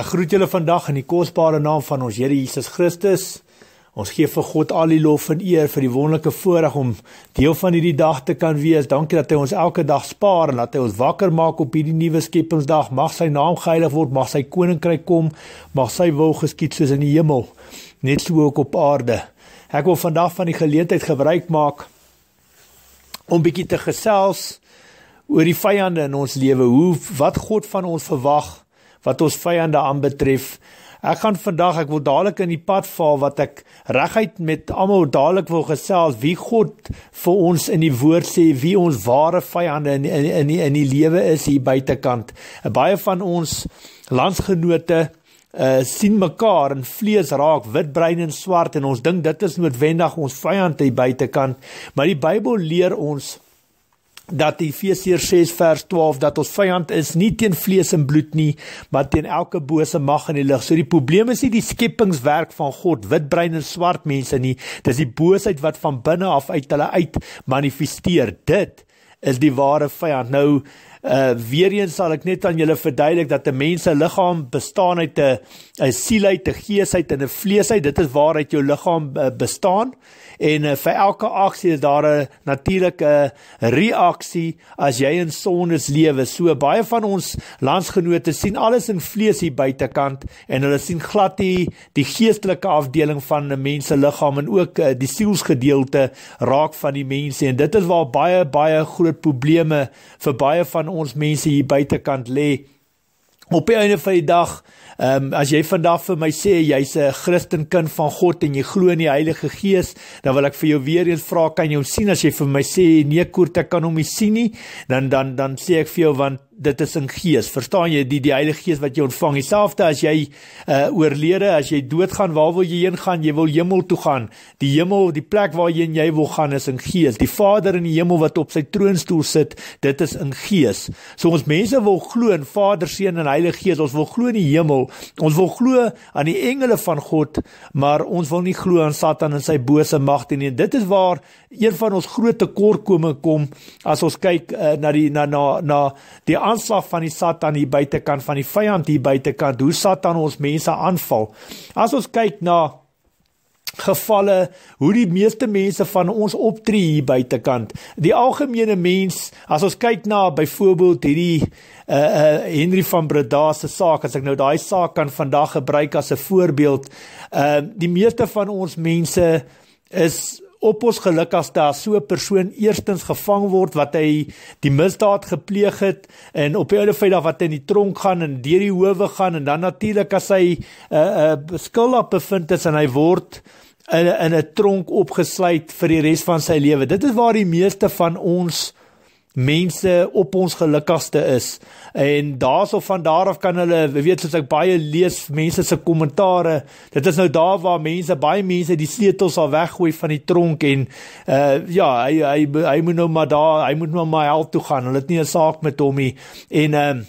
Ek groet julle vandag in die kosbare naam van ons Here Jesus Christus. Ons gee vir God al die lof en eer vir die wonderlike voorreg om deel van hierdie dag te kan wees. Dankie dat hy ons elke dag spaar en dat hy ons wakker maak op hierdie nuwe skepingsdag. Mag sy naam geheilig word, mag sy koninkryk kom, mag sy wil geskied soos in die hemel, net so ook op aarde. Ek wil vandag van die geleentheid gebruik maak om bietjie te gesels oor die vyande in ons lewe. Hoe wat God van ons verwag wat ons vyande aanbetref. Ek gaan vandag ek wil dadelik in die pad vaal wat ek reguit met almal dadelik wil gesels wie God vir ons in die woord sê wie ons ware vyande in in in die, die lewe is hier buitekant. Baie van ons landsgenote uh, sien mekaar in vlees raak wit brein en swart en ons dink dit is noodwendig ons vyand hier buitekant, maar die Bybel leer ons dat Efesiërs 6 vers 12 dat ons vyand is nie teen vlees en bloed nie maar teen elke bose mag in die lig. So die probleem is nie die skepingswerk van God wit brein en swart mense nie. Dis die boosheid wat van binne af uit hulle uit manifesteer. Dit is die ware vyand. Nou Uh, weer eens sal ek net aan julle verduidelik dat 'n mens se liggaam bestaan uit 'n 'n siel uit, 'n gees uit en 'n vlees uit. Dit is waaruit jou liggaam uh, bestaan en uh, vir elke aksie is daar 'n natuurlike reaksie as jy in sondes lewe. So baie van ons landsgenote sien alles in vlees hier buitekant en hulle sien glad nie die geestelike afdeling van 'n mens se liggaam en ook uh, die sielsgedeelte raak van die mense en dit is waar baie baie groot probleme vir baie van ons mense hier buitekant lê. Op die einde van die dag, um, as jy vandag vir my sê jy's 'n Christenkind van God en jy glo in die Heilige Gees, dan wil ek vir jou weer eens vra, kan jy hom sien as jy vir my sê nee, koerte kan hom nie sien nie, dan dan dan sê ek vir jou want dit is in gees. Verstaan jy die die Heilige Gees wat jy ontvang. Dieselfde as jy uh oorlede, as jy doodgaan, waar wil jy heen gaan? Jy wil hemel toe gaan. Die hemel, die plek waarheen jy, jy wil gaan is in gees. Die Vader in die hemel wat op sy troonstoel sit, dit is in gees. So ons mense wil glo in Vader, Seun en Heilige Gees. Ons wil glo in die hemel. Ons wil glo aan die engele van God, maar ons wil nie glo aan Satan en sy bose magte nie. Dit is waar een van ons groot tekortkominge kom as ons kyk uh, na die na na na die aanslag van die Satan hier buitekant van die vyand hier buitekant hoe Satan ons mense aanval. As ons kyk na gevalle hoe die meeste mense van ons optree hier buitekant. Die algemene mens, as ons kyk na byvoorbeeld hierdie uh uh Henry van Breda se saak, as ek nou daai saak kan vandag gebruik as 'n voorbeeld, uh die meeste van ons mense is op ons geluk as daar so 'n persoon eerstens gevang word wat hy die misdaad gepleeg het en op die oude feit dat hy in die tronk gaan en deur die howe gaan en dan natuurlik as hy 'n uh, eh, 'n uh, eh, skuldig bevind is en hy word in 'n tronk opgesluit vir die res van sy lewe. Dit is waar die meeste van ons mense op ons gelukkigste is en daarso van daar af kan hulle weet soos ek baie lees mense se kommentare dit is nou daar waar mense baie mense die sleutels al weggooi van die tronk en uh, ja hy hy hy moet nou maar daar hy moet nou maar help toe gaan hulle het nie 'n saak met hom nie en uh,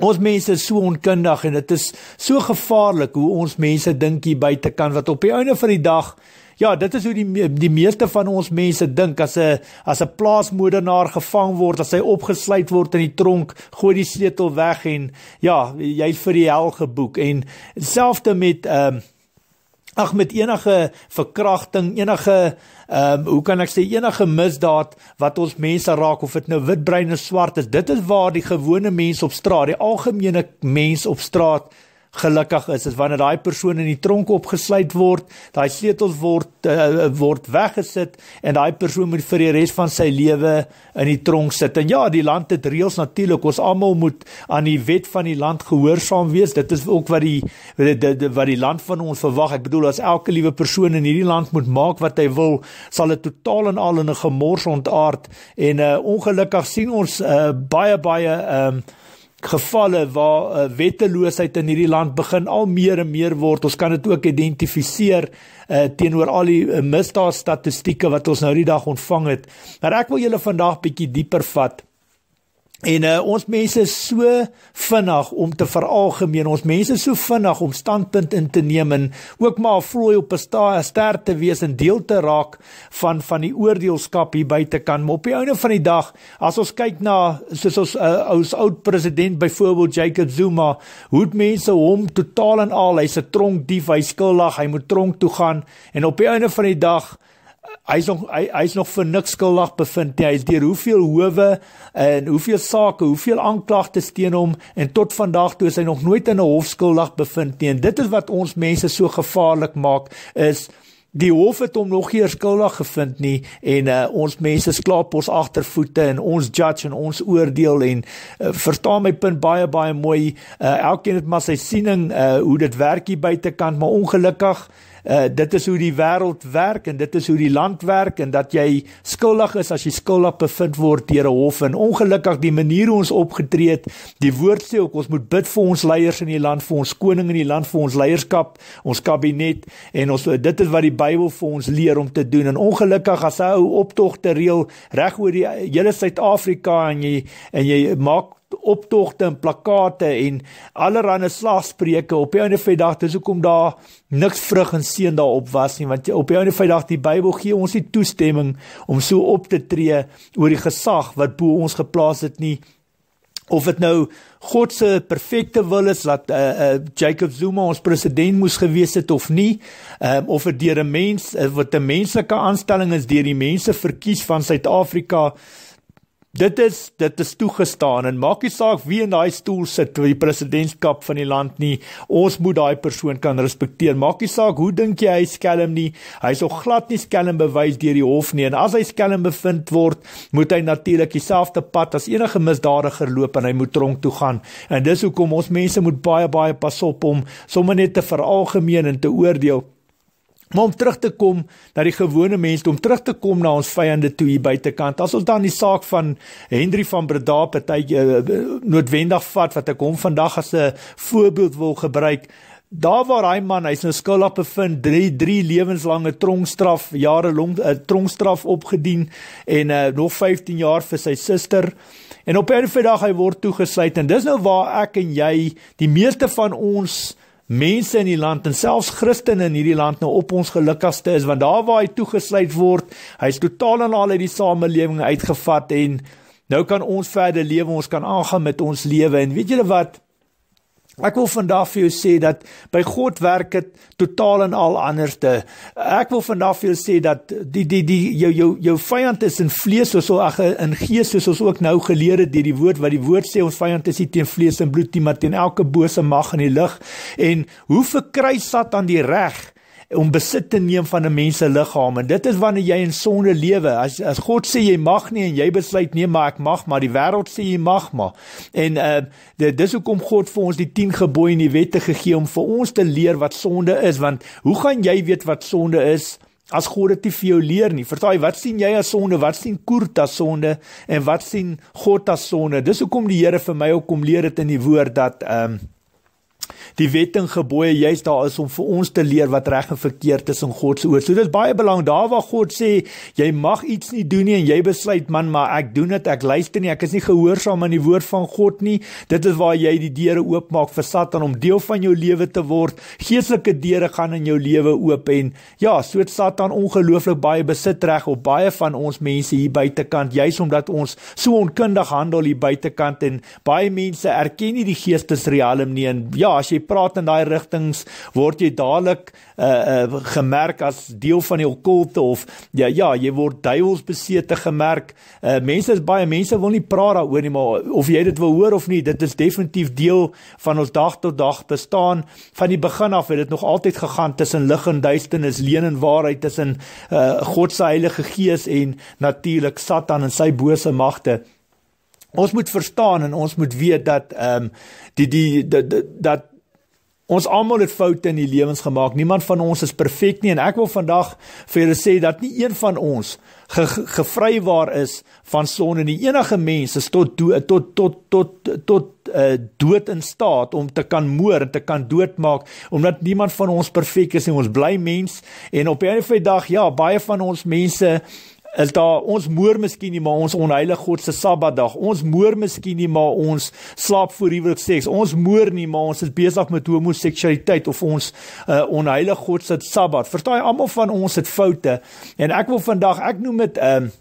ons mense is so onkundig en dit is so gevaarlik hoe ons mense dink hier buite kan wat op die einde van die dag Ja, dit is hoe die die meeste van ons mense dink as 'n as 'n plaasmoordenaar gevang word, as hy opgesluit word in die tronk, gooi die sleutel weg en ja, jy's vir die hel geboek en selfs met ehm um, ag met enige verkrachting, enige ehm um, hoe kan ek sê enige misdaad wat ons mense raak of dit nou wit, bruin of swart is, dit is waar die gewone mens op straat, die algemene mens op straat gelukkig is dit wanneer daai persoon in die tronk opgesluit word, daai sleutels word uh, word weggesit en daai persoon moet vir die res van sy lewe in die tronk sit. En ja, die land het reëls natuurlik. Ons almal moet aan die wet van die land gehoorsaam wees. Dit is ook wat die wat die land van ons verwag. Ek bedoel as elke liewe persoon in hierdie land moet maak wat hy wil, sal dit totaal en al in 'n gemors ontaard en uh, ongelukkig sien ons uh, baie baie um, gevalle waar uh, wetteloosheid in hierdie land begin al meer en meer word. Ons kan dit ook identifiseer uh, teenoor al die uh, misdaadstatistieke wat ons nou die dag ontvang het. Maar ek wil julle vandag bietjie dieper vat En uh, ons mense is so vinnig om te veralgemeen. Ons mense is so vinnig om standpunt in te neem en ook maar vrolik op 'n ster te wees en deel te raak van van die oordeelskap hier buite kan. Maar op die einde van die dag, as ons kyk na soos ons uh, eh, ou oud president byvoorbeeld Jacob Zuma, hoe mense hom totaal en al, hy's 'n tronkdief, hy skuldig, hy moet tronk toe gaan en op die einde van die dag hy is nog hy, hy is nog vir niks skuldig bevind nie. Hy is deur hoeveel howe en hoeveel sake, hoeveel aanklagtes teen hom en tot vandag toe is hy nog nooit in 'n hof skuldig bevind nie. En dit is wat ons mense so gevaarlik maak is die hof het hom nog nie skuldig gevind nie en uh, ons mense sklaap ons agtervoete en ons judge en ons oordeel en uh, verstaan my punt baie baie mooi uh, elkeen het maar sy siening uh, hoe dit werk hier buitekant maar ongelukkig uh, dit is hoe die wêreld werk en dit is hoe die land werk en dat jy skuldig is as jy skuldig bevind word deur 'n hof en ongelukkig die manier hoe ons opgetree het die woord sê ook ons moet bid vir ons leiers in die land vir ons koning in die land vir ons leierskap ons kabinet en ons eh, dit is wat die Bybel vir ons leer om te doen en ongelukkig as hy ou optogte reël reg oor die eh, hele Suid-Afrika en jy en jy maak optogte en plakkate en allerlei slaagspreuke op die einde van die dag dis hoekom daar niks vrug en seën daarop was nie want op die einde van die dag die Bybel gee ons nie toestemming om so op te tree oor die gesag wat bo ons geplaas het nie of dit nou God se perfekte wil is dat eh uh, uh, Jacob Zuma ons president moes gewees het of nie um, of dit deur 'n mens uh, wat 'n menslike aanstelling is deur die mense verkies van Suid-Afrika Dit is dit is toegestaan en maak nie saak wie in daai stoel sit vir die presidentskap van die land nie. Ons moet daai persoon kan respekteer. Maak nie saak hoe dink jy hy skelm nie. Hy sou glad nie skelm bewys deur die hof nie en as hy skelm bevind word, moet hy natuurlik dieselfde pad as enige misdadiger loop en hy moet tronk toe gaan. En dis hoekom ons mense moet baie baie pas op om sommer net te veralgemeen en te oordeel. Maar om terug te kom na die gewone mens, om terug te kom na ons vyande toe hier buitekant. As ons dan die saak van Henry van Breda party uh, noodwendig vat wat ek hom vandag as 'n voorbeeld wil gebruik, daar waar hy man, hy's nou skuldig bevind, 3 3 lewenslange tronkstraf, jare lank 'n uh, eh, tronkstraf opgedien en uh, nog 15 jaar vir sy suster. En op 'n of ander dag hy word toegesluit en dis nou waar ek en jy, die meeste van ons uh, mense in die land en selfs Christene in hierdie land nou op ons gelukkigste is want daar waar hy toegesluit word, hy's totaal en al uit die samelewing uitgevat en nou kan ons verder lewe, ons kan aangaan met ons lewe en weet julle wat? Ek wil vandag vir jou sê dat by God werk dit totaal en al anders te. Ek wil vandag vir jou sê dat die die die jou jou jou vyand is in vlees soos ag in gees soos ons ook nou geleer het deur die woord wat die woord sê ons vyand is nie teen vlees en bloed nie maar teen elke bose mag in die lig en hoe verkry Satan die reg om besit te neem van 'n mens se liggaam en dit is wanneer jy in sonde lewe as as God sê jy mag nie en jy besluit nee maar ek mag maar die wêreld sê jy mag maar en uh dit dis hoekom God vir ons die 10 gebooie en die wette gegee om vir ons te leer wat sonde is want hoe gaan jy weet wat sonde is as God dit nie vir jou leer nie vertel wat sien jy as sonde wat sien koert as sonde en wat sien God as sonde dis hoekom die Here vir my ook kom leer dit in die woord dat uh die wet en gebooie juis daar is om vir ons te leer wat reg en verkeerd is in God se oë. So dit is baie belangrik daar waar God sê jy mag iets nie doen nie en jy besluit man maar ek doen dit, ek luister nie, ek is nie gehoorsaam aan die woord van God nie. Dit is waar jy die deure oopmaak vir Satan om deel van jou lewe te word. Geestelike deure gaan in jou lewe oop en ja, so het Satan ongelooflik baie besit reg op baie van ons mense hier buitekant juis omdat ons so onkundig handel hier buitekant en baie mense erken nie die geestesriem nie en ja as jy praat in daai rigtings word jy dadelik uh, uh, gemerk as deel van die okkulte of ja ja jy word duiwelsbesete gemerk uh, mense is baie mense wil nie praat daaroor nie maar of jy dit wil hoor of nie dit is definitief deel van ons dag tot dag bestaan van die begin af het dit nog altyd gegaan tussen lig en duisternis leen en waarheid tussen uh, God se heilige gees en natuurlik Satan en sy bose magte Ons moet verstaan en ons moet weet dat ehm um, die die dat dat Ons almal het foute in die lewens gemaak. Niemand van ons is perfek nie en ek wil vandag vir julle sê dat nie een van ons ge, ge, gevry waar is van sonde nie. Enige mens is tot do, tot tot tot tot, tot uh, eh, dood in staat om te kan moer en te kan doodmaak omdat niemand van ons perfek is nie. Ons bly mens en op 'n of ander dag ja, baie van ons mense is daar ons moer miskien nie maar ons onheilige God se Sabbatdag. Ons moer miskien nie maar ons slaap voor huwelik seks. Ons moer nie maar ons is besig met homoseksualiteit of ons uh, eh, onheilige God se Sabbat. Verstaan jy almal van ons het foute en ek wil vandag ek noem dit 'n ehm, uh,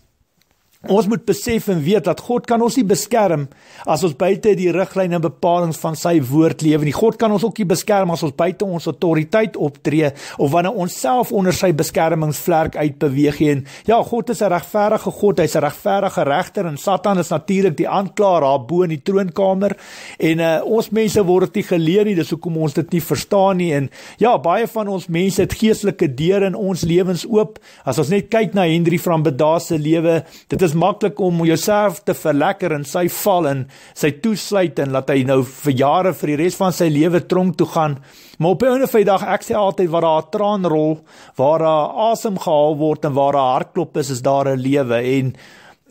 Ons moet besef en weet dat God kan ons nie beskerm as ons buite die riglyne en bepalinge van sy woord lewe nie. God kan ons ook nie beskerm as ons buite ons autoriteit optree of wanneer ons self onder sy beskermingsvlerk uitbeweeg en ja, God is 'n regverdige God, hy's 'n regverdige regter en Satan is natuurlik die aanklaer daar bo in die troonkamer en uh, ons mense word dit nie geleer nie, dis hoekom ons dit nie verstaan nie en ja, baie van ons mense het geestelike deure in ons lewens oop as ons net kyk na Henry van Bedaa se lewe. Dit is is maklik om jouself te verlekker in sy val en sy toesluit en laat hy nou vir jare vir die res van sy lewe tronk toe gaan. Maar op 'n ou en 'n Vrydag, ek sê altyd waar daar 'n traan rol, waar daar asem gehaal word en waar daar hartklop is, is daar 'n lewe en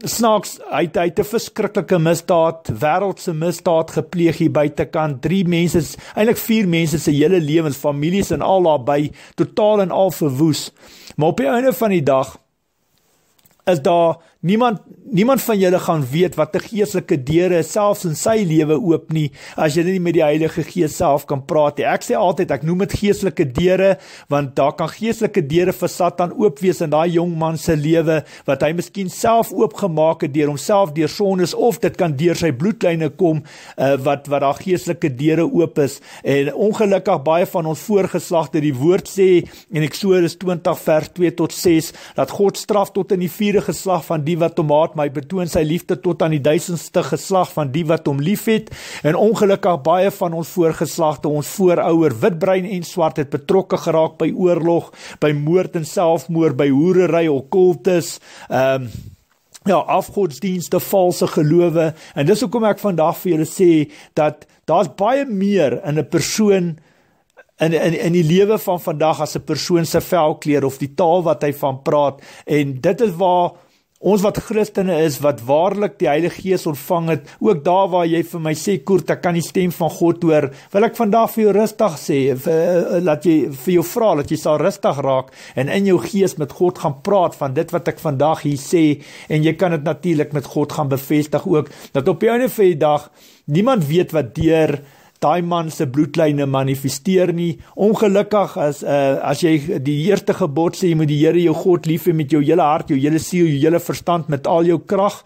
snaaks hy het, hy het 'n verskriklike misdaad, wêreldse misdaad gepleeg hier buitekant. Drie mense, eintlik vier mense se hele lewens, families en al daarby totaal en al verwoes. Maar op die einde van die dag is daar Niemand niemand van julle gaan weet wat 'n geestelike deure selfs in sy lewe oop nie as julle nie met die Heilige Gees self kan praat nie. Ek sê altyd ek noem dit geestelike deure want daar kan geestelike deure vir Satan oop wees in daai jong man se lewe wat hy miskien self oopgemaak het deur homself deur sondes of dit kan deur sy bloedlyne kom uh, wat wat daai geestelike deure oop is. En ongelukkig baie van ons voorgeslagte die woord sê in Eksodus 20 vers 2 tot 6 dat God straf tot in die vierde geslag van die die wat hom haat, maar hy betoon sy liefde tot aan die duisendste geslag van die wat hom liefhet. En ongelukkig baie van ons voorgeslagte, ons voorouers, witbrein en swart het betrokke geraak by oorlog, by moord en selfmoord, by hoerery, okkultes, ehm um, Ja, afgodsdienste, valse gelowe. En dis hoekom ek vandag vir julle sê dat daar's baie meer in 'n persoon in in in die lewe van vandag as 'n persoon se velkleur of die taal wat hy van praat. En dit is waar Ons wat Christene is wat waarlik die Heilige Gees ontvang het, ook daar waar jy vir my sê koer, ek kan die stem van God hoor, wil ek vandag vir jou rustig sê, vir eh, eh, eh, laat jy vir jou vra dat jy sal rustig raak en in jou gees met God gaan praat van dit wat ek vandag hier sê en jy kan dit natuurlik met God gaan bevestig ook dat op die einde van die dag niemand weet wat deur daai man se bloedlyne manifesteer nie. Ongelukkig as uh, as jy die eerste gebod sê jy moet die Here jou God lief hê met jou hele hart, jou hele siel, jou hele verstand met al jou krag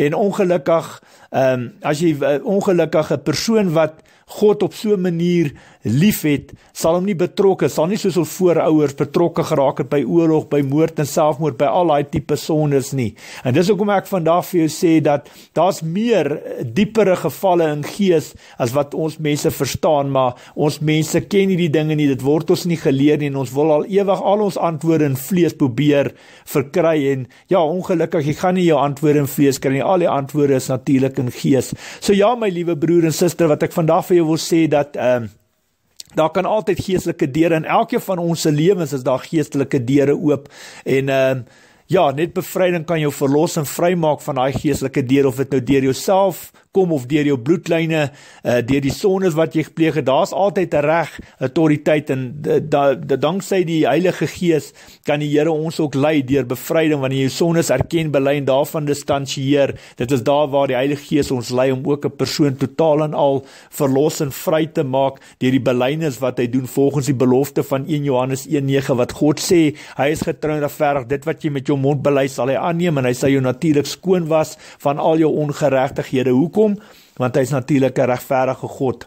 en ongelukkig Ehm um, as jy 'n eh, ongelukkige persoon wat God op so 'n manier liefhet, sal hom nie betrokke, sal nie soos hul voorouers betrokke geraak het by oorlog, by moord en selfmoord, by al daai tipe sondes nie. En dis hoekom ek vandag vir jou sê dat daar's meer eh, diepere gevalle in gees as wat ons mense verstaan, maar ons mense ken nie die dinge nie. Dit word ons nie geleer nie en ons wil al ewig al ons antwoorde in vlees probeer verkry en ja, ongelukkig, jy gaan nie jou antwoorde in vlees kry nie. Al die antwoorde is natuurlik en gees. So ja my liewe broer en suster wat ek vandag vir jou wil sê dat ehm um, Daar kan altyd geestelike deure in elkeen van ons se lewens as daar geestelike deure oop en ehm uh, ja, net bevryding kan jou verlos en vrymaak van daai geestelike deure of dit nou deur jouself kom of deur jou bloedlyne uh, deur die sondes wat jy gepleeg het daar's altyd 'n reg tot die tyd en da danksy die Heilige Gees kan die Here ons ook lei deur bevryding wanneer jy jou sondes erken bely en daarvan distansieer dit is daar waar die Heilige Gees ons lei om ook 'n persoon totaal en al verlos en vry te maak deur die belynes wat hy doen volgens die belofte van 1 Johannes 1:9 wat God sê hy is getrou en regverdig dit wat jy met jou mond bely sal hy aanneem en hy sal jou natuurlik skoon was van al jou ongeregtighede hoekom kom want hy's natuurlik 'n regverdige God.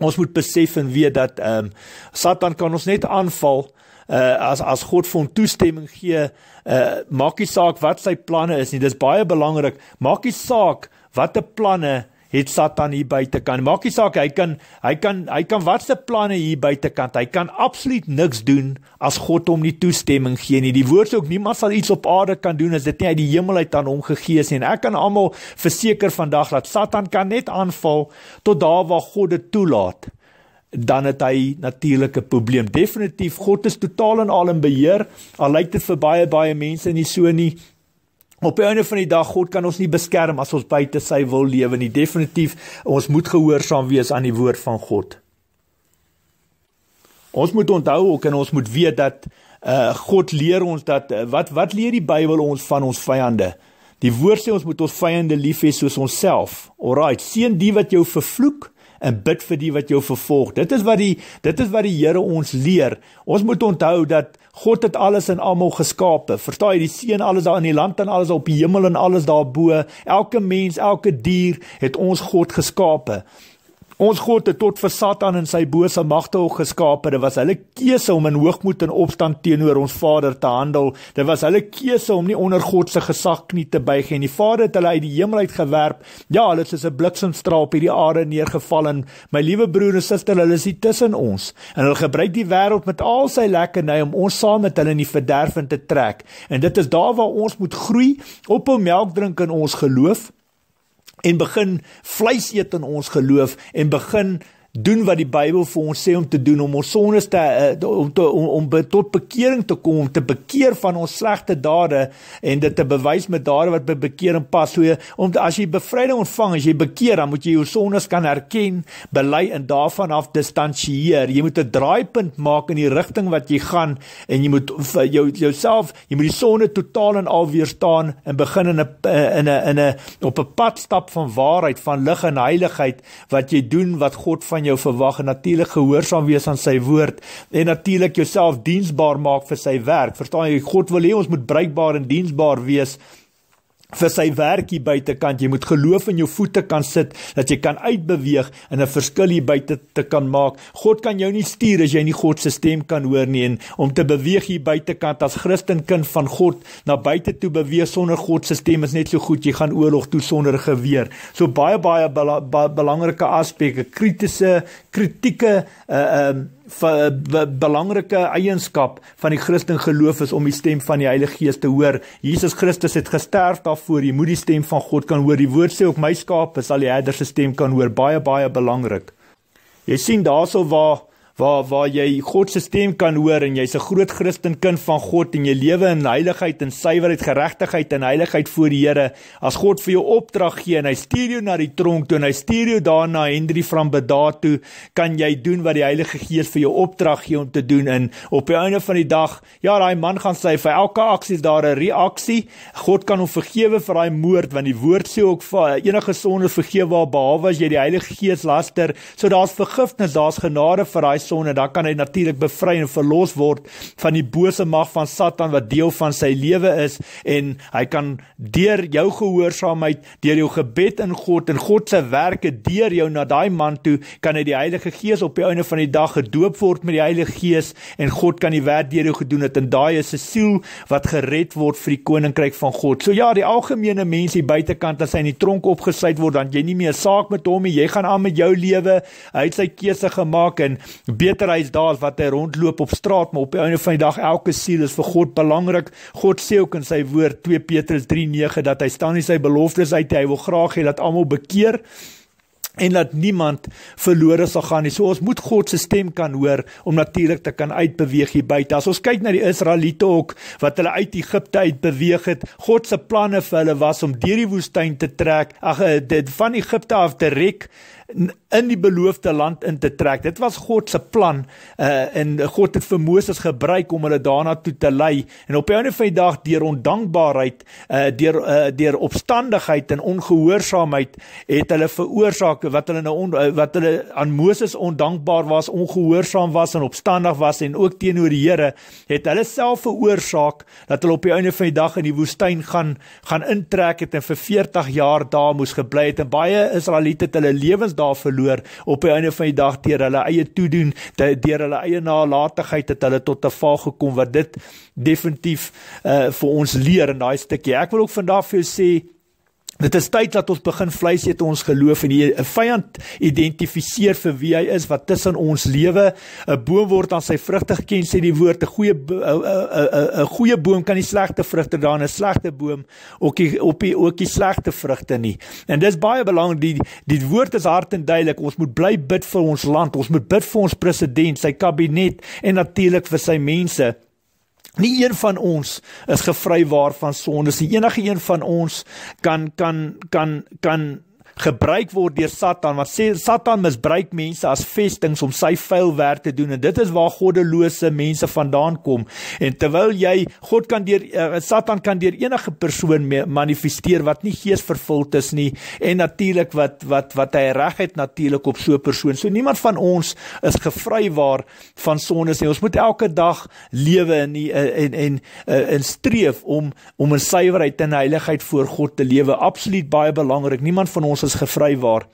Ons moet besef en weet dat ehm um, Satan kan ons net aanval uh as as God vir hom toestemming gee, uh maak nie saak wat sy planne is nie. Dis baie belangrik. Maak nie saak watte planne het Satan hier buite kan. Maak nie saak hy kan hy kan hy kan watse planne hier buite kan. Hy kan absoluut niks doen as God hom nie toestemming gee nie. Die woord sê ook niemand sal iets op aarde kan doen as dit nie uit die hemel uit aan hom gegee is nie. En ek kan almal verseker vandag dat Satan kan net aanval tot daar waar God dit toelaat dan het hy natuurlike probleem. Definitief God is totaal en al in beheer. Al lyk dit vir baie baie mense nie so nie. Op 'n of ander dag God kan ons nie beskerm as ons buite sy wil lewe nie. Definitief, ons moet gehoorsaam wees aan die woord van God. Ons moet onthou ook en ons moet weet dat uh God leer ons dat uh, wat wat leer die Bybel ons van ons vyande? Die Woord sê ons moet ons vyande lief hê soos onsself. Alraight, seën die wat jou vervloek en bid vir die wat jou vervolg. Dit is wat die dit is wat die Here ons leer. Ons moet onthou dat God het alles en almal geskape. Verstaan jy die seën alles daar in die land en alles op die hemel en alles daarbo. Elke mens, elke dier het ons God geskape. Ons God het tot vir Satan en sy bose magte hoë geskape. Dit was hulle keuse om in hoogmoed en opstand teenoor ons Vader te handel. Dit was hulle keuse om nie onder God se gesag knie te buig nie. Die Vader het hulle uit die hemel uit gewerp. Ja, hulle is soos 'n bliksemstraal op hierdie aarde neergeval en my liewe broer en suster, hulle is tussen ons en hulle gebruik die wêreld met al sy lekkernye om ons saam met hulle in die verderf in te trek. En dit is daar waar ons moet groei op om melk drink in ons geloof en begin vleis eet in ons geloof en begin doen wat die Bybel vir ons sê om te doen om ons sondes te eh, om te om, om tot bekering te kom, om te bekeer van ons slegte dade en dit te bewys met dade wat by bekering pas. So om te, as jy bevryding ontvang, as jy bekeer, dan moet jy jou sondes kan erken, bely en daarvan af distansieer. Jy moet 'n draaipunt maak in die rigting wat jy gaan en jy moet jou jouself, jy moet die sonde totaal en al weerstaan en begin in 'n in 'n in 'n op 'n pad stap van waarheid, van lig en heiligheid wat jy doen wat God van van jou verwag en natuurlik gehoorsaam wees aan sy woord en natuurlik jouself diensbaar maak vir sy werk. Verstaan jy? God wil hê ons moet bruikbaar en diensbaar wees vir sy werk hier buitekant. Jy moet geloof in jou voete kan sit dat jy kan uitbeweeg en 'n verskil hier buite te kan maak. God kan jou nie stuur as jy nie God se stem kan hoor nie en om te beweeg hier buitekant as Christenkind van God na buite toe beweeg sonder God se stem is net so goed jy gaan oorlog toe sonder geweer. So baie baie bela belangrike aspek, 'n kritiese kritieke uh um uh, belangrike eienskap van die Christen geloof is om die stem van die Heilige Gees te hoor. Jesus Christus het gesterf daarvoor jy moet die stem van God kan hoor. Die woord sê op my skaap sal die herder se stem kan hoor. Baie baie belangrik. Jy sien daarso waar waar waar jy God se stem kan hoor en jy's 'n groot Christen kind van God en jy lewe in heiligheid en suiwerheid, geregtigheid en heiligheid voor die Here. As God vir jou opdrag gee en hy stuur jou na die tronk toe en hy stuur jou daarna Hendrie van Bedaar toe, kan jy doen wat die Heilige Gees vir jou opdrag gee om te doen in op die einde van die dag, ja, daai man gaan sê vir elke aksie is daar 'n reaksie. God kan hom vergewe vir daai moord want die woord sê ook vir enige sonde vergewe waar behalwe as jy die Heilige Gees laster. So daar's vergifnis, daar's genade vir daai sonde, dan kan hy natuurlik bevry en verlos word van die bose mag van Satan wat deel van sy lewe is en hy kan deur jou gehoorsaamheid, deur jou gebed in God en God se werke deur jou na daai man toe, kan hy die Heilige Gees op die einde van die dag gedoop word met die Heilige Gees en God kan die werk deur jou gedoen het en daai is 'n siel wat gered word vir die koninkryk van God. So ja, die algemene mens hier buitekant as hy in die tronk opgesluit word, dan jy nie meer saak met hom nie, jy gaan aan met jou lewe. Hy het sy keuse gemaak en beter hy's daar as wat hy rondloop op straat, maar op die einde van die dag elke siel is vir God belangrik. God sê ook in sy woord 2 Petrus 3:9 dat hy staan in sy beloftes uit, hy wil graag hê dat almal bekeer en dat niemand verlore sal gaan nie. So ons moet God se stem kan hoor om natuurlik te kan uitbeweeg hier buite. As ons kyk na die Israeliete ook wat hulle uit Egipte uit beweeg het, God se planne vir hulle was om deur die woestyn te trek, ag eh, dit van Egipte af te rek in die beloofde land in te trek. Dit was God se plan uh en God het vir Moses gebruik om hulle daarna toe te lei en op 'n ander van die dag deur ondankbaarheid uh deur uh deur opstandigheid en ongehoorsaamheid het hulle veroorsaak wat hulle nou on, wat hulle aan Moses ondankbaar was, ongehoorsaam was en opstandig was en ook teenoor die Here het hulle self veroorsaak dat hulle op 'n ander van die dag in die woestyn gaan gaan intrek het en vir 40 jaar daar moes gebly het en baie Israeliete het hulle lewens daar verloor op die einde van die dag deur hulle eie toedoen deur hulle eie nalatigheid het hulle tot 'n val gekom wat dit definitief uh, vir ons leer in daai stukkie ek wil ook vandag vir jou sê Dit is tyd dat ons begin vleis eet ons geloof en 'n vyand identifiseer vir wie hy is wat tussen ons lewe. 'n Boom word aan sy vrugte geken sê die woord. 'n Goeie 'n goeie boom kan nie slegte vrugte dra nie. 'n Slegte boom ook nie op die ook nie slegte vrugte nie. En dis baie belangrik die die woord is hard en duidelik. Ons moet bly bid vir ons land. Ons moet bid vir ons president, sy kabinet en natuurlik vir sy mense. Nie een van ons is gevry waarvan sondes. Enige een van ons kan kan kan kan gebruik word deur Satan want Satan misbruik mense as vestings om sy vuil werk te doen en dit is waar goddelose mense vandaan kom en terwyl jy God kan deur uh, Satan kan deur enige persoon manifesteer wat nie geesvervuld is nie en natuurlik wat wat wat hy reg het natuurlik op so 'n persoon so niemand van ons is gevry waar van sondes nie ons moet elke dag lewe in die, eh, en en en eh, in streef om om in suiwerheid en heiligheid voor God te lewe absoluut baie belangrik niemand van ons ons gevry waar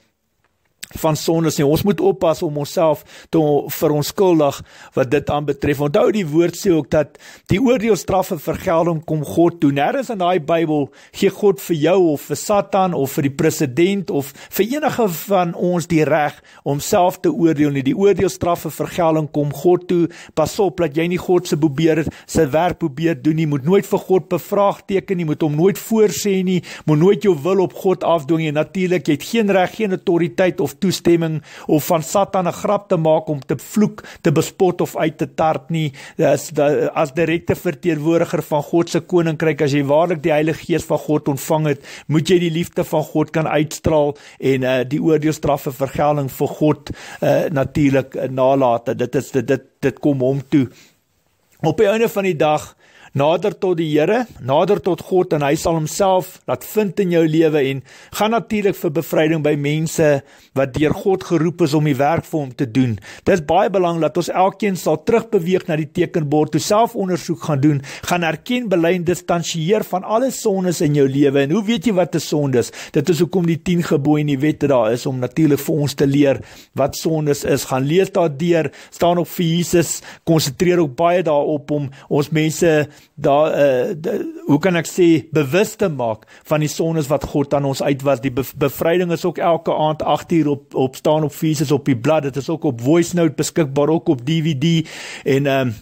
van sondes nie. Ons moet oppas om onsself te veronskuldig wat dit aanbetref. Onthou die woord sê ook dat die oordeelstraf en vergelding kom God toe. Nêrens in daai Bybel gee God vir jou of vir Satan of vir die president of vir enige van ons die reg om self te oordeel nie. Die oordeelstraf en vergelding kom God toe. Pas op dat jy nie God se probeer se werk probeer doen nie. Moet nooit vir God bevraagteken nie. Moet hom nooit voorsê nie. Moet nooit jou wil op God afdwing nie. Natuurlik, jy het geen reg, geen autoriteit of toe toestemming of van Satan 'n grap te maak om te vloek, te bespot of uit te tart nie. As as direkte verteenwoordiger van God se koninkryk as jy waarlik die Heilige Gees van God ontvang het, moet jy die liefde van God kan uitstraal en uh, die oordeelstrafe vergelding vir God uh, natuurlik uh, eh, nalatig. Dit is dit dit dit kom hom toe. Op die einde van die dag nader tot die Here, nader tot God en hy sal homself laat vind in jou lewe en gaan natuurlik vir bevryding by mense wat deur God geroep is om die werk vir hom te doen. Dit is baie belangrik dat ons elkeen sal terugbeweeg na die tekenbord, toeself ondersoek gaan doen, gaan erken, bely en distansieer van alle sondes in jou lewe. En hoe weet jy wat 'n sonde is? Dit is hoekom die 10 gebooie en die wette er daar is om natuurlik vir ons te leer wat sondes is. Gaan lees daardeur, staan op vir Jesus, konsentreer ook baie daarop om ons mense daar uh, eh, da, hoe kan ek sê bewus te maak van die sones wat God aan ons uitwas die bevryding is ook elke aand 8 uur op op staan op fees is op die blad dit is ook op voice note beskikbaar ook op DVD en um,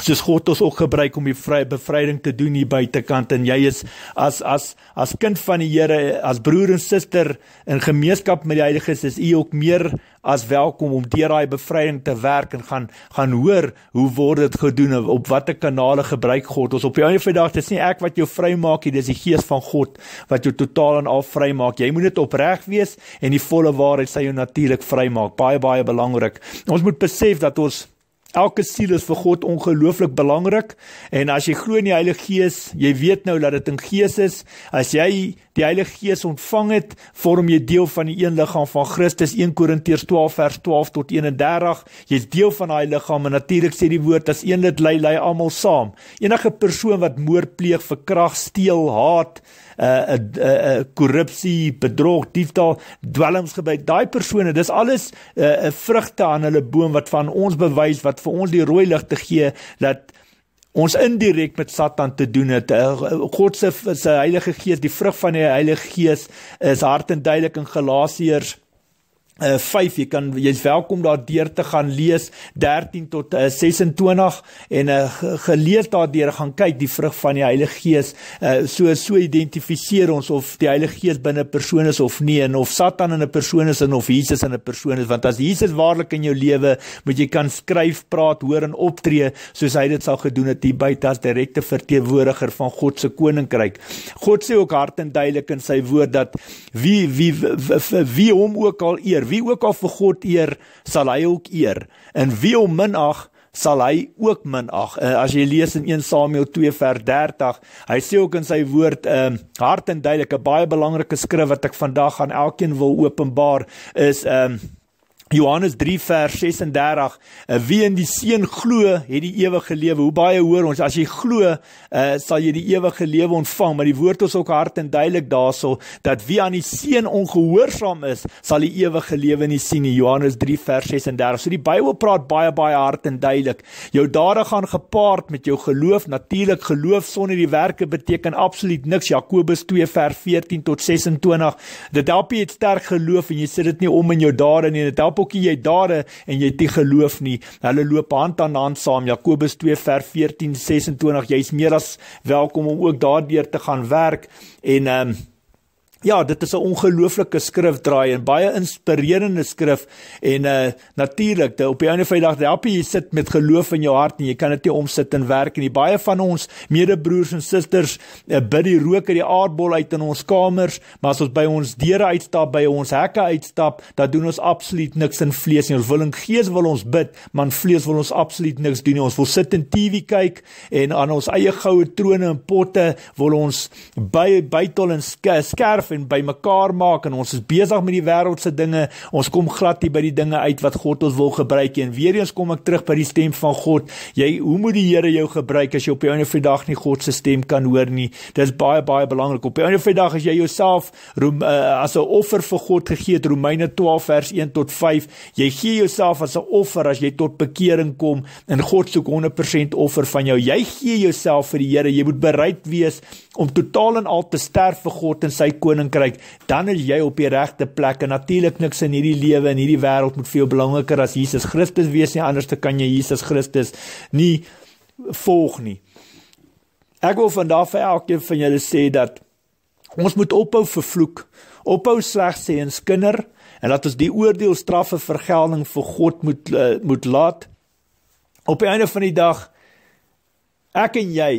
soos God ons ook gebruik om die vrye bevryding te doen hier buitekant en jy is as as as kind van die Here, as broer en suster in gemeenskap met die heiliges, is u ook meer as welkom om deur daai bevryding te werk en gaan gaan hoor hoe word dit gedoen op watter kanale gebruik God. Ons op die einde van die dag, dit is nie ek wat jou vrymaak nie, dis die Gees van God wat jou totaal en al vrymaak. Jy moet dit opreg wees en die volle waarheid sê jou natuurlik vrymaak. Baie baie belangrik. Ons moet besef dat ons Elke siel is vir God ongelooflik belangrik en as jy glo in die Heilige Gees, jy weet nou dat dit 'n gees is. As jy die Heilige Gees ontvang het, vorm jy deel van die een liggaam van Christus 1 Korintiërs 12 vers 12 tot 31. Jy's deel van daai liggaam en natuurlik sê die woord as een lid lei lei almal saam. Enige persoon wat moord pleeg, verkrag, steel, haat, 'n uh, eh, 'n uh, eh, 'n uh, eh, uh, korrupsie, bedrog, diefstal, dwelmsgebruik, daai persone, dis alles 'n uh, uh, vrugte aan hulle boom wat van ons bewys wat vir ons die rooi lig te gee dat ons indirek met Satan te doen het. Eh, God se eh, se Heilige Gees, die vrug van die Heilige Gees is hart en duidelik in Galasiërs uh eh, 5 jy kan jy's welkom daardeur te gaan lees 13 tot uh, eh, 26 en uh gelees daardeur gaan kyk die vrug van die Heilige Gees uh so so identifiseer ons of die Heilige Gees binne 'n persoon is of nie en of Satan in 'n persoon is en of Jesus in 'n persoon is want as Jesus waarlik in jou lewe moet jy kan skryf, praat, hoor en optree soos hy dit sal gedoen het hier buite as direkte verteenwoordiger van God se koninkryk. God sê ook hart en duidelik in sy woord dat wie wie wie, wie, wie hom ook al eer eer. Wie ook al vir God eer, sal hy ook eer. En wie hom minag, sal hy ook minag. Eh, as jy lees in 1 Samuel 2 vers 30, hy sê ook in sy woord, ehm uh, hart en duidelik 'n baie belangrike skrif wat ek vandag aan elkeen wil openbaar is ehm uh, Johannes 3 vers 36 eh, wie in die seun glo het die ewige lewe hoe baie hoor ons as jy glo uh, sal jy die ewige lewe ontvang maar die woord ons ook hard en duidelik daarso dat wie aan die seun ongehoorsaam is sal die ewige lewe nie sien nie Johannes 3 vers 36 so die Bybel praat baie baie hard en duidelik jou dade gaan gepaard met jou geloof natuurlik geloof sonder die werke beteken absoluut niks Jakobus 2 vers 14 tot 26 dit help jy het sterk geloof en jy sit dit nie om in jou dade nie dit help bokkie, jy dade en jy het nie geloof nie. Hulle loop hand aan hand saam. Jakobus 2 vers 14 26. Jy's meer as welkom om ook daardeur te gaan werk en ehm um, Ja, dit is 'n ongelooflike skrifdraai en baie inspirerende skrif en uh eh, natuurlik op die einde van die dag help jy sit met geloof in jou hart en jy kan dit nie omsit in werk nie. Baie van ons medebroers en susters uh, eh, bid die rook uit die aardbol uit in ons kamers, maar as ons by ons deure uitstap, by ons hekke uitstap, dan doen ons absoluut niks in vlees nie. Ons wil in gees wil ons bid, maar in vlees wil ons absoluut niks doen nie. Ons wil sit en TV kyk en aan ons eie goue trone en potte wil ons by bytel en skerp en bymekaar maak en ons is besig met die wêreldse dinge. Ons kom glad nie by die dinge uit wat God ons wil gebruik nie. Weer eens kom ek terug by die stem van God. Jy, hoe moet die Here jou gebruik as jy op 'n of ander dag nie God se stem kan hoor nie? Dis baie baie belangrik. Op 'n of ander dag as jy jouself eh, as 'n offer vir God gegee het, Romeine 12 vers 1 tot 5, jy gee jouself as 'n offer as jy tot bekering kom en God soek 100% offer van jou. Jy gee jouself vir die Here. Jy moet bereid wees om totaal en al te sterf vir God en sy koninkryk koninkryk, dan is jy op die regte plek. En natuurlik niks in hierdie lewe en hierdie wêreld moet veel belangriker as Jesus Christus wees nie, anders te kan jy Jesus Christus nie volg nie. Ek wil vandag vir elkeen van julle sê dat ons moet ophou vervloek, ophou sleg sê en skinder en laat ons die oordeel strafe vergelding vir God moet eh, moet laat op die einde van die dag ek en jy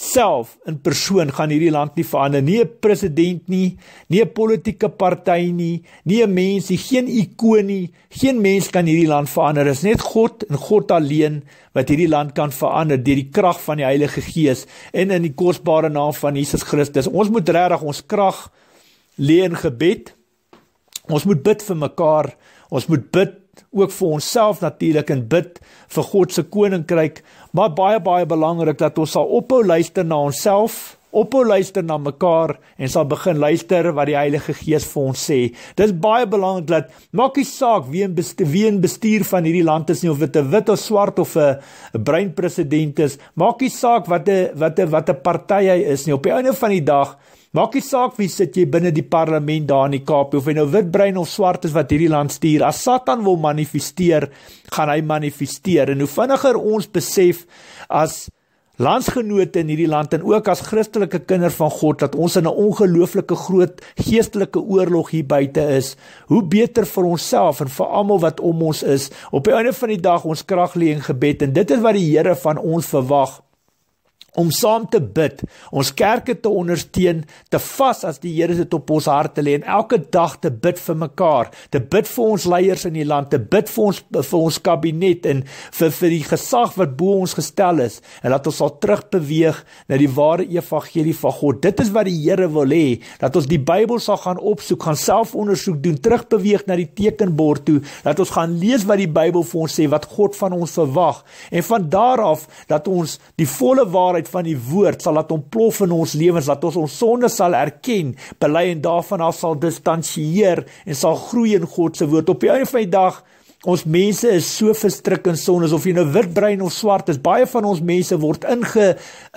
self in persoon gaan hierdie land nie verander nie 'n president nie nie 'n politieke party nie nie 'n mens nie geen ikoon nie geen mens kan hierdie land verander is net God en God alleen wat hierdie land kan verander deur die krag van die Heilige Gees en in die kosbare naam van Jesus Christus ons moet regtig ons krag lê in gebed ons moet bid vir mekaar ons moet bid ook vir onsself natuurlik en bid vir God se koninkryk Maar baie baie belangrik dat ons sal ophou luister na onsself, ophou luister na mekaar en sal begin luister wat die Heilige Gees vir ons sê. Dis baie belangrik dat maakie saak wie in bestuur, wie in bestuur van hierdie land is nie of dit 'n wit of swart of 'n bruin president is, maakie saak wat 'n wat 'n wat 'n party hy is nie. Op die einde van die dag Maak nie saak wie sit jy binne die parlement daar in die Kaap of jy nou wit brein of swart is wat hierdie land stuur. As Satan wil manifesteer, gaan hy manifesteer. En hoe vinniger ons besef as landsgenote in hierdie land en ook as Christelike kinders van God dat ons in 'n ongelooflike groot geestelike oorlog hier buite is, hoe beter vir onsself en vir almal wat om ons is. Op die einde van die dag ons krag lê in gebed en dit is wat die Here van ons verwag om saam te bid, ons kerke te ondersteun, te vas as die Here dit op ons harte lê en elke dag te bid vir mekaar, te bid vir ons leiers in die land, te bid vir ons vir ons kabinet en vir vir die gesag wat bo ons gestel is en dat ons sal terugbeweeg na die ware evangelie van God. Dit is wat die Here wil hê, dat ons die Bybel sal gaan opsoek, gaan selfondersoek doen, terugbeweeg na die tekenbord toe, dat ons gaan lees wat die Bybel vir ons sê wat God van ons verwag en van daar af dat ons die volle waarheid waarheid van die woord sal laat ontplof in ons lewens dat ons ons sonde sal erken, bely en daarvan af sal distansieer en sal groei in God se woord. Op die einde van die dag Ons mense is so verstrik in son asof jy nou wit brein of swart is. Baie van ons mense word inge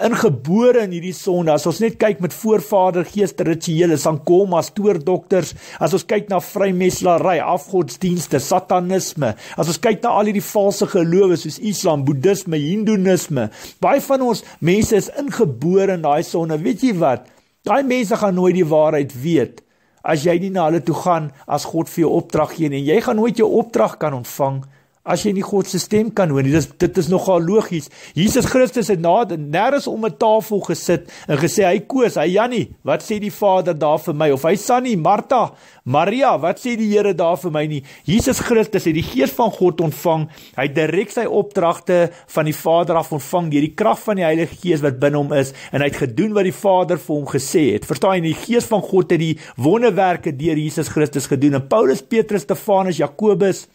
ingebore in hierdie son. As ons net kyk met voorvader geesrituele, sankoma, stoordokters, as ons kyk na vrymeslarry, afgodsdienste, satanisme, as ons kyk na al hierdie valse gelowe soos Islam, Boeddhisme, Hindoeïsme. Baie van ons mense is ingebore in daai sonne. Weet jy wat? Daai mense gaan nooit die waarheid weet nie as jy nie na hulle toe gaan as God vir jou opdrag gee nie. Jy gaan nooit jou opdrag kan ontvang as jy nie God se stem kan hoor nie. Dis dit is nogal logies. Jesus Christus het nêrens om 'n tafel gesit en gesê hy koos, hy Jannie, wat sê die Vader daar vir my of hy Sannie, Martha, Maria, wat sê die Here daar vir my nie. Jesus Christus het die gees van God ontvang. Hy direk sy opdragte van die Vader af ontvang deur die krag van die Heilige Gees wat binne hom is en hy het gedoen wat die Vader vir hom gesê het. Verstaan jy? Die gees van God het die wonderwerke deur Jesus Christus gedoen. En Paulus, Petrus, Stefanus, Jakobus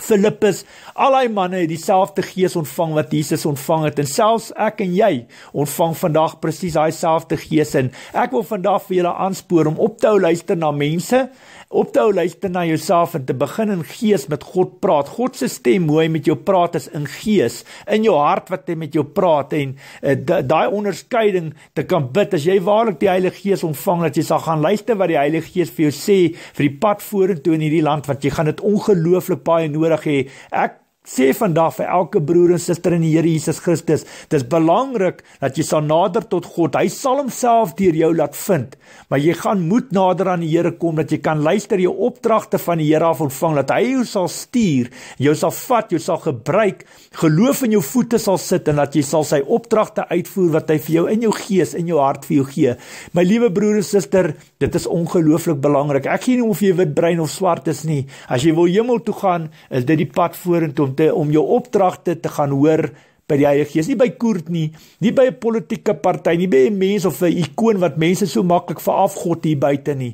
Filippus, al daai manne het dieselfde gees ontvang wat Jesus ontvang het en selfs ek en jy ontvang vandag presies daai selfde gees en ek wil vandag vir julle aanspoor om op te hou luister na mense op te hou luister na jouself en te begin in gees met God praat. God se stem mooi met jou praat is in gees, in jou hart wat hy met jou praat en eh, daai onderskeiding te kan bid as jy waarlik die Heilige Gees ontvang dat jy sal gaan luister wat die Heilige Gees vir jou sê vir die pad vorentoe in hierdie land wat jy gaan dit ongelooflik baie nodig hê. Ek sê vandag vir elke broer en suster in die Here Jesus Christus, dis belangrik dat jy sal nader tot God. Hy sal homself deur jou laat vind, maar jy gaan moet nader aan die Here kom dat jy kan luister jou opdragte van die Here af ontvang dat hy jou sal stuur, jou sal vat, jou sal gebruik, geloof in jou voete sal sit en dat jy sal sy opdragte uitvoer wat hy vir jou in jou gees en jou hart vir jou gee. My liewe broer en suster, dit is ongelooflik belangrik. Ek gee nie om of jy wit brein of swart is nie. As jy wil hemel toe gaan, is dit die pad vorentoe te om jou opdragte te gaan hoor by die Heilige Gees, nie by koert nie, nie by 'n politieke party nie, by 'n mens of 'n ikoon wat mense so maklik vir afgod hier buite nie,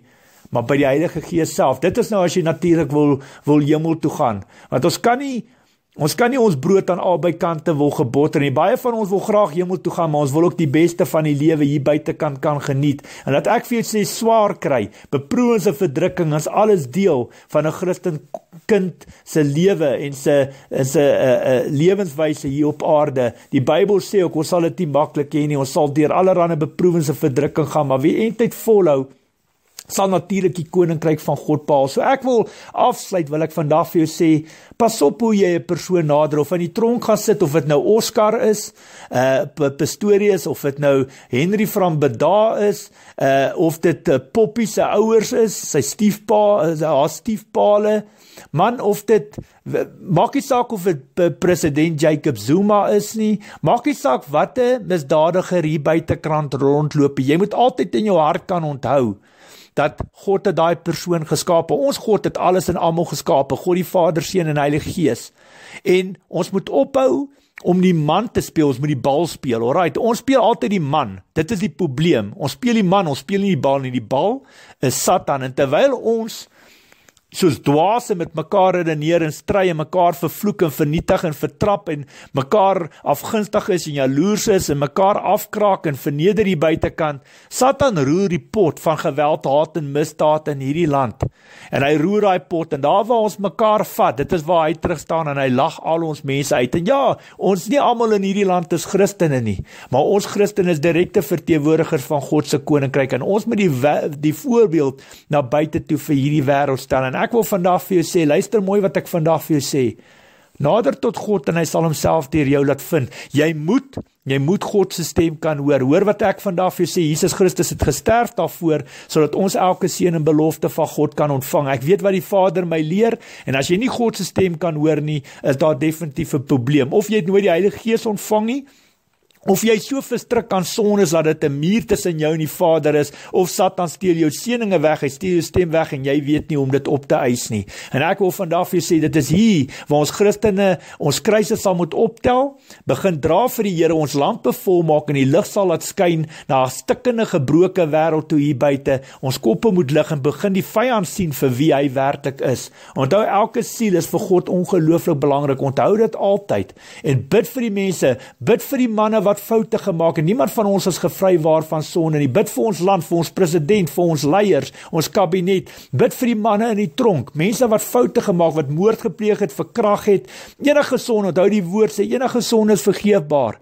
maar by die Heilige Gees self. Dit is nou as jy natuurlik wil wil hemel toe gaan, want ons kan nie Ons kan nie ons brood aan albei kante wil geboter nie. Baie van ons wil graag hemel toe gaan, maar ons wil ook die beste van die lewe hier buite kan kan geniet. En laat ek vir jou sê swaar kry, beproewings en verdrukking is alles deel van 'n Christen kind se lewe en se is 'n 'n lewenswyse hier op aarde. Die Bybel sê ook ons sal dit nie maklik hê nie. Ons sal deur allerlei beproewings en verdrukking gaan, maar wie eintlik volhou, sal natuurlik die koninkryk van God paal. So ek wil afsluit wil ek vandag vir jou sê, pas op hoe jy 'n persoon nader of in die tronk gaan sit of dit nou Oscar is, uh eh, Pastorius of dit nou Henry van Beda is, uh of dit uh, Poppy se ouers is, sy stiefpa, uh, haar stiefpaale. Man of dit maak nie saak of dit president Jacob Zuma is nie, maak nie saak watter misdadiger hier buitekrant rondloop. Jy moet altyd in jou hart kan onthou dat God het daai persoon geskape. Ons God het alles en almal geskape, God die Vader, Seun en Heilige Gees. En ons moet ophou om die man te speel, ons moet die bal speel. Alraai, ons speel altyd die man. Dit is die probleem. Ons speel die man, ons speel nie die bal nie. Die bal is Satan en terwyl ons soos dwaase met mekaar redeneer en stry en mekaar vervloek en vernietig en vertrap en mekaar afgunstig is en jaloers is en mekaar afkraak en verneder die buitekant. Satan roer die pot van geweld, haat en misdaad in hierdie land. En hy roer daai pot en daar waar ons mekaar vat, dit is waar hy terug staan en hy lag al ons mense uit. En ja, ons nie almal in hierdie land is Christene nie, maar ons Christen is direkte verteenwoordigers van God se koninkryk en ons moet die die voorbeeld na buite toe vir hierdie wêreld stel. En ek wil vandag vir jou sê, luister mooi wat ek vandag vir jou sê. Nader tot God en hy sal homself deur jou laat vind. Jy moet, jy moet God se stem kan hoor. Hoor wat ek vandag vir jou sê. Jesus Christus het gesterf daarvoor sodat ons elke seën en belofte van God kan ontvang. Ek weet wat die Vader my leer en as jy nie God se stem kan hoor nie, is daar definitief 'n probleem. Of jy het nooit die Heilige Gees ontvang nie, Of jy so verstrik aan sondes dat dit 'n muur tussen jou en die Vader is, of Satan steel jou seëninge weg, hy steel jou stem weg en jy weet nie om dit op te eis nie. En ek wil vandag vir julle sê dit is hier waar ons Christene ons kruise sal moet optel, begin dra vir die Here, ons lamp bevolmaak en die lig sal laat skyn na 'n stikkende gebroke wêreld toe hier buite. Ons koppe moet lig en begin die vyand sien vir wie hy werklik is. Onthou elke siel is vir God ongelooflik belangrik. Onthou dit altyd en bid vir die mense, bid vir die manne wat foute gemaak het. Niemand van ons is gevry waarvan sonde nie. Bid vir ons land, vir ons president, vir ons leiers, ons kabinet. Bid vir die manne in die tronk, mense wat foute gemaak, wat moord gepleeg het, verkrag het. Enige sonde, onthou die woord sê enige sonde is vergeefbaar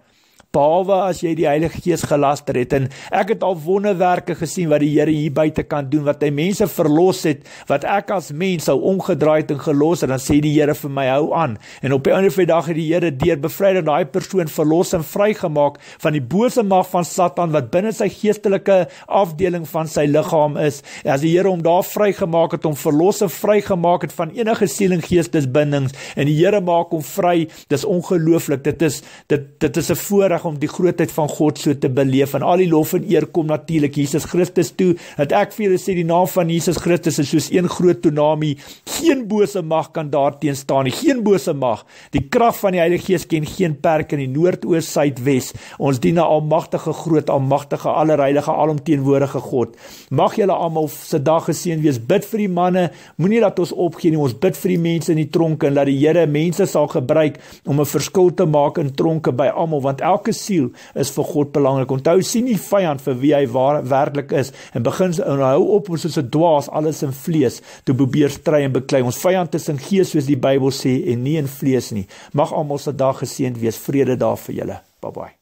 behalwe as jy die Heilige Gees gelaster het en ek het al wonderwerke gesien wat die Here hier buite kan doen wat hy mense verlos het wat ek as mens sou omgedraai het en gelos het dan sê die Here vir my hou aan en op 'n ander vydag het die Here deur bevryding daai persoon verlos en vrygemaak van die bose mag van Satan wat binne sy geestelike afdeling van sy liggaam is en as die Here hom daar vrygemaak het hom verlos en vrygemaak het van enige siel en geestesbindings en die Here maak hom vry dis ongelooflik dit is dit dit is 'n voorreg reg om die grootheid van God so te beleef en al die lof en eer kom natuurlik Jesus Christus toe. Dat ek vir julle sê die naam van Jesus Christus is soos een groot tsunami. Geen bose mag kan daarteenoor staan nie. Geen bose mag. Die krag van die Heilige Gees ken geen perke in die noordoos, suidwes. Ons dien 'n almagtige, groot, almagtige, allerheilige, alomteenwoordige God. Mag julle almal se dag geseën wees. Bid vir die manne. Moenie dat ons opgee nie. Ons bid vir die mense in die tronke en dat die Here mense sal gebruik om 'n verskil te maak in tronke by almal want elke elke siel is vir God belangrik. Onthou sien die vyand vir wie hy werklik is en begin hou op ons is 'n dwaas alles in vlees te probeer stry en beklei. Ons vyand is in gees soos die Bybel sê en nie in vlees nie. Mag almal se dag geseënd wees. Vrede daar vir julle. Bye bye.